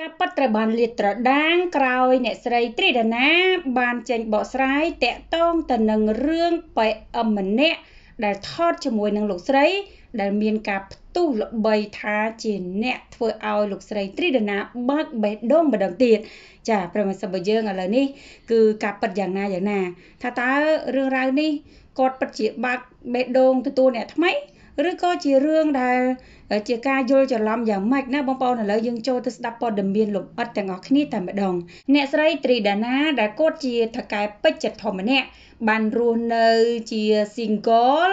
ការពិតត្រូវបានលាតត្រដាងក្រោយអ្នកស្រីទ្រីដាណា បានចេញបកស្រាយទាក់ទងទៅនឹងរឿង PM ម្នាក់ដែលថតជាមួយនឹងលោកស្រី ដែលមានការផ្ទុះល្បីថាជាអ្នកធ្វើឲ្យលោកស្រីទ្រីដាណាបើកបេះដូងម្ដងទៀតចាប្រិមសិបរបស់យើងឥឡូវនេះគឺការពិតយ៉ាងណាយ៉ាងណា ថាតើរឿងរ៉ាវនេះគាត់ពិតជាបើកបេះដូងទទួលអ្នកថ្មីឬក៏ជារឿងដែល ជាការយល់ច្រឡំយ៉ាងម៉េចណាបងប្អូនឥឡូវយើងចូលទៅស្ដាប់ព័ត៌មានលម្អិតទាំងអស់គ្នាតែម្ដងអ្នកស្រីត្រីដាណាដែលគាត់ជា ថកែពេជ្រចិត្តធម្មនាក់បានរស់នៅជា single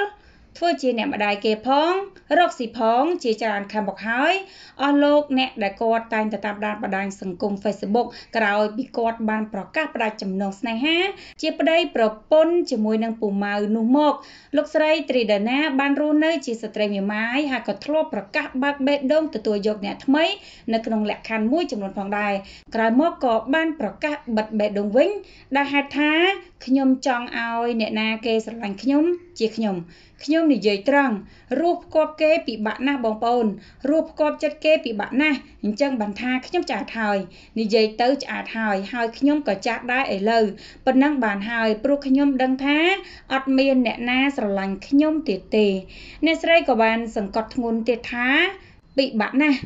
ធ្វើជាអ្នកម្ដាយគេផងរកស៊ីផង ជាច្រើនខែមកហើយអស់លោកអ្នកដែលគាត់តែងតែតាមដានបណ្ដាញសង្គម Facebook ក្រោយពីគាត់បានប្រកាសផ្ដាច់ចំណងស្នេហា ជាប្តី ប្រពន្ធជាមួយនឹងពូម៉ៅនោះមកលោកស្រី ត្រីដាណាបានរស់នៅជាស្ត្រីមេម៉ាយហើយក៏ធ្លាប់ប្រកាសបើកបេះដូងទទួលយក អ្នកថ្មីនៅក្នុងលក្ខខណ្ឌមួយចំនួនផងដែរក្រោយមកក៏បានប្រកាសបិទបេះដូងវិញដែលហេតុថាខ្ញុំចង់ឲ្យអ្នកណាគេស្រឡាញ់ខ្ញុំ ជាខ្ញុំខ្ញុំនិយាយត្រង់រស់ផ្គាប់គេពិបាកណាស់បងប្អូនរស់ផ្គាប់ចិត្តគេពិបាកណាស់អញ្ចឹងបានថាខ្ញុំឆ្អាតហើយនិយាយទៅឆ្អាតហើយហើយខ្ញុំក៏ចាស់ដែរឥឡូវប៉ុណ្ណឹងបានហើយព្រោះខ្ញុំដឹងថាអត់មានអ្នកណាស្រឡាញ់ខ្ញុំទៀតទេអ្នកស្រីក៏បានសង្កត់ធ្ងន់ទៀតថាពិបាកណាស់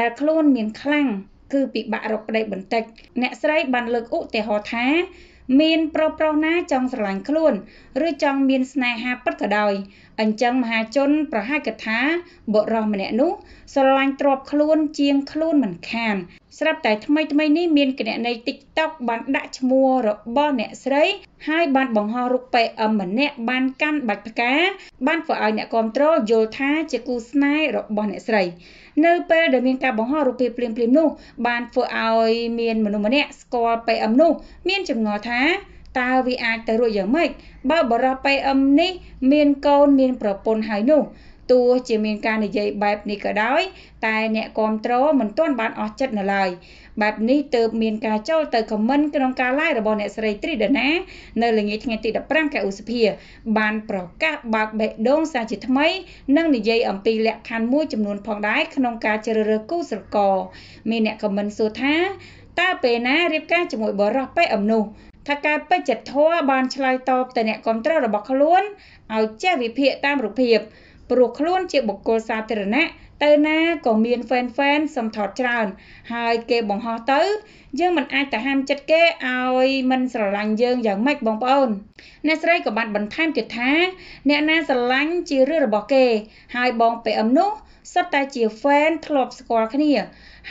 ដែលខ្លួនមានខ្លាំងគឺពិបាករកប្តីបន្តិចអ្នកស្រីបានលើកឧទាហរណ៍ថាមានប្រុសប្រុសណាចង់ស្រឡាញ់ខ្លួន ឬចង់មានស្នេហាពិតក៏ដោយ អញ្ចឹងមហាជន ប្រហែលគិតថាបុរសម្នាក់នោះស្រឡាញ់ទ្របខ្លួនជាង ខ្លួនមិនខានស្រាប់តែថ្មីថ្មីនេះមានគណនី TikTok បានដាក់ឈ្មោះរបស់អ្នកស្រីហើយបានបង្ហោះរូប PM ម្នាក់បានកាន់បាច់ផ្កាបានធ្វើឲ្យអ្នកគ្រប់គ្រងយល់ថាជាគូស្នេហ៍របស់អ្នកស្រីនៅពេលដែលមានការបង្ហោះរូបភាពភ្លាមៗនោះបានធ្វើឲ្យមានមនុស្សម្នាក់ស្គាល់ PM នោះ មានចម្ងល់ថាតើវាអាចទៅរួចយ៉ាងម៉េចបើបរិប PM នេះ មានកូនមានប្រពន្ធហើយនោះទោះជាមានការនិយាយបែបនេះក៏ដោយតែអ្នកគ្រប់គ្រងមិនទាន់បានអស់ចិត្តនៅឡើយបែបនេះទើបមានការចូលទៅខមមិនក្នុងការ live របស់អ្នកស្រីត្រីដាណា នៅល្ងាចថ្ងៃទី15ខែឧសភា បានប្រកាសបើកបេះដូងសារជាថ្មី និងនិយាយអំពីលក្ខខណ្ឌមួយចំនួន ផងដែរក្នុងការជ្រើសរើសគូស្រករមានអ្នកខមមិនសួរថាតើពេលណារៀបការជាមួយបរិះពេអំនោះថាការពេជ្ជធរបានឆ្លើយតបទៅអ្នកគ្រប់គ្រងរបស់ខ្លួនឲ្យចេះវិភាគតាមរូបភាពព្រោះខ្លួនជាបុគ្គលសាធារណៈទៅណាក៏មានហ្វេនហ្វេនសំថតច្រើន ហើយគេបង្ហោះទៅយើងមិនអាចទៅហាមចិត្តគេឲ្យមិនស្រឡាញ់យើងយ៉ាងម៉េចបងប្អូនអ្នកស្រីក៏បានបន្ថែមទៀតថា អ្នកណាស្រឡាញ់ជារឿងរបស់គេហើយបងពេអឹមនោះសុទ្ធតែជាហ្វេនធ្លាប់ស្គាល់គ្នា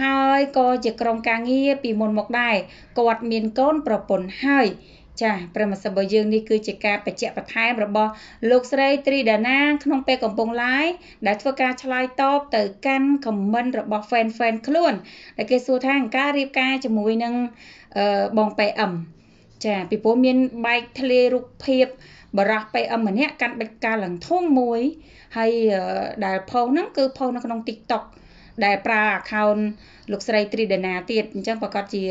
ហើយក៏ជាក្រុមការងារពីមុនមកដែរគាត់មានកូនប្រពន្ធហើយចាប្រិមសិស្សរបស់យើងនេះគឺជាការបញ្ជាក់បន្ថែមរបស់លោកស្រីត្រីដាណា ក្នុង ពេលកំពុងឡាយដែលធ្វើការឆ្លើយតបទៅកាន់ខមមិនរបស់ fan fan ខ្លួនដែលគេសួរថាការរៀបការជាមួយនឹងបងប៉ែអឹមចាពីព្រោះមានបែកធ្លាយរូបភាពបរោះប៉ែអឹមម្នាក់កាន់បិចកាលឡើងធំមួយហើយដែលផុសហ្នឹងគឺផុសនៅក្នុង TikTok ដែលប្រើ account លោកស្រីត្រីដាណាទៀតអញ្ចឹងប្រកាសជា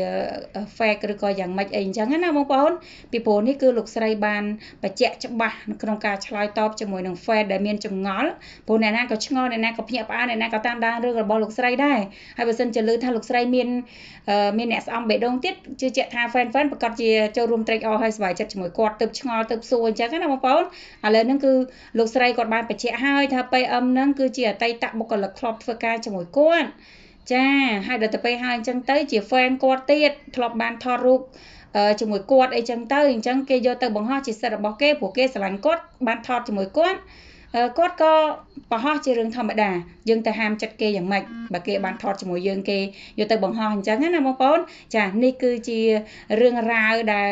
fake ឬក៏យ៉ាងម៉េចអីអញ្ចឹងណាបងប្អូនពីព្រោះនេះគឺលោកស្រីបានបញ្ជាក់ច្បាស់ក្នុងការឆ្លើយតបជាមួយនឹង fake ដែលមានចងល់ព្រោះអ្នកណាក៏ឆ្ងល់អ្នកណាក៏ភ្ញាក់ផ្អើលអ្នកណាក៏តាមដានរឿងរបស់លោកស្រីដែរហើយបើសិនជាលើថាលោកស្រីមានមានអ្នកស្អំបេះដូងទៀតជឿជាក់ថា fan fan ប្រកាសជាចូលរួមត្រេកអរហើយសប្បាយចិត្តជាមួយគាត់ទៅឆ្ងល់ទៅសួរអញ្ចឹងណាបងប្អូនឥឡូវហ្នឹងគឺលោកស្រីគាត់បានបញ្ជាក់ហើយថា PM ហ្នឹងគឺជាអតីតបុគ្គលិកធ្លាប់ធ្វើការជាមួយគាត់គាត់ចាហើយដល់ទៅពេលហើយអញ្ចឹងទៅជា fan គាត់ទៀតធ្លាប់បានថតរូបជាមួយគាត់អីចឹងទៅអញ្ចឹងគេយកទៅបង្ហោះជាសិទ្ធិរបស់គេព្រោះគេស្រឡាញ់គាត់បានថតជាមួយគាត់គាត់ក៏បរោះជារឿងធម្មតា យើងទៅហាមចិត្តគេយ៉ាងម៉េចបើគេបានថតជាមួយយើងគេយកទៅបង្ហោះអញ្ចឹងណាបងប្អូនចានេះគឺជារឿងរ៉ាវដែល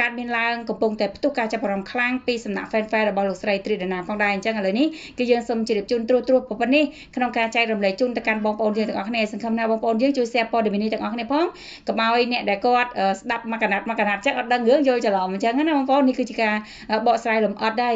កើតមានឡើងកំពុងតែផ្ទុះការចាប់អារម្មណ៍ខ្លាំងពីសំណាក់ fan fan របស់លោកស្រីត្រីដាណាផងដែរអញ្ចឹងឥឡូវនេះគឺយើងសូមជម្រាបជូនត្រួសត្រាសប៉ុណ្ណេះក្នុងការចែករំលែកជូនទៅកាន់បងប្អូនយើងទាំងអស់គ្នាសង្ឃឹមថាបងប្អូនយើងជួយ share ព័ត៌មាននេះទាំងអស់គ្នាផងកុំឲ្យអ្នកដែលគាត់ស្ដាប់មកកណាត់មកកណាត់ចឹងអត់ដឹងរឿងយល់ច្រឡំអញ្ចឹងណាបងប្អូននេះគឺជាការបកស្រាយលម្អិតដែរ